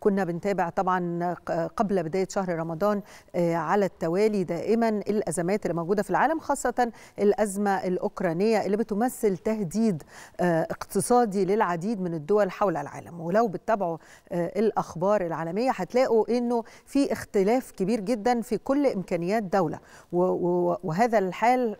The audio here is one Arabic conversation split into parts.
كنا بنتابع طبعا قبل بدايه شهر رمضان آه، على التوالي دائما الازمات اللي موجوده في العالم خاصه الازمه الاوكرانيه اللي بتمثل تهديد آه، اقتصادي للعديد من الدول حول العالم ولو بتتابعوا آه، الاخبار العالميه هتلاقوا انه في اختلاف كبير جدا في كل امكانيات دوله وهذا الحال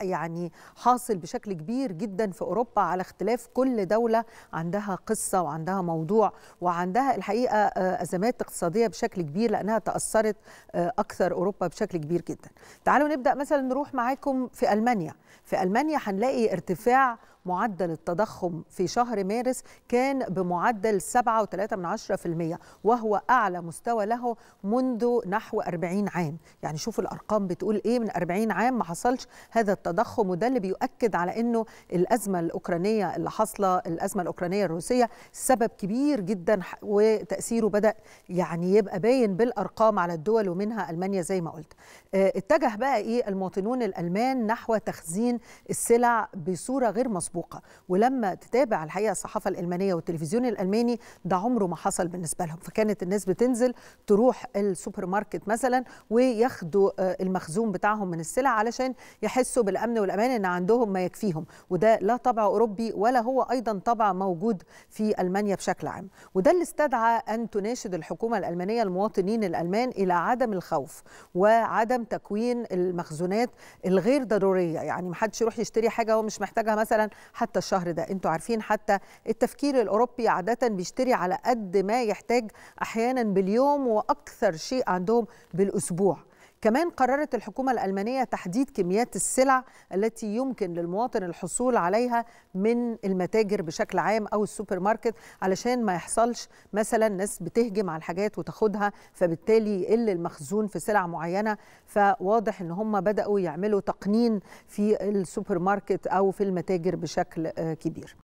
يعني حاصل بشكل كبير جدا في اوروبا على اختلاف كل دوله عندها قصه وعندها موضوع وعندها الحقيقه ازمات اقتصاديه بشكل كبير لانها تاثرت آه، اكثر اوروبا بشكل كبير جدا تعالوا نبدا مثلا نروح معاكم في المانيا في المانيا هنلاقي ارتفاع معدل التضخم في شهر مارس كان بمعدل 7.3% وهو أعلى مستوى له منذ نحو 40 عام يعني شوفوا الأرقام بتقول إيه من 40 عام ما حصلش هذا التضخم وده اللي بيؤكد على أنه الأزمة الأوكرانية اللي حاصلة الأزمة الأوكرانية الروسية سبب كبير جدا وتأثير تأثيره بدأ يعني يبقى باين بالأرقام على الدول ومنها ألمانيا زي ما قلت آه، اتجه بقى إيه المواطنون الألمان نحو تخزين السلع بصورة غير مسبوقة ولما تتابع الحقيقة الصحافة الألمانية والتلفزيون الألماني ده عمره ما حصل بالنسبة لهم فكانت الناس بتنزل تروح السوبر ماركت مثلا وياخدوا آه، المخزون بتاعهم من السلع علشان يحسوا بالأمن والأمان إن عندهم ما يكفيهم وده لا طبع أوروبي ولا هو أيضا طبع موجود في ألمانيا بشكل عام وده اللي استدعى أن أن تناشد الحكومة الألمانية المواطنين الألمان إلى عدم الخوف وعدم تكوين المخزونات الغير ضرورية يعني محدش يروح يشتري حاجة هو مش محتاجها مثلا حتى الشهر ده أنتوا عارفين حتى التفكير الأوروبي عادة بيشتري على قد ما يحتاج أحيانا باليوم وأكثر شيء عندهم بالأسبوع كمان قررت الحكومة الألمانية تحديد كميات السلع التي يمكن للمواطن الحصول عليها من المتاجر بشكل عام أو السوبر ماركت علشان ما يحصلش مثلا ناس بتهجم على الحاجات وتاخدها فبالتالي يقل المخزون في سلع معينة فواضح إن هم بدأوا يعملوا تقنين في السوبر ماركت أو في المتاجر بشكل آه، كبير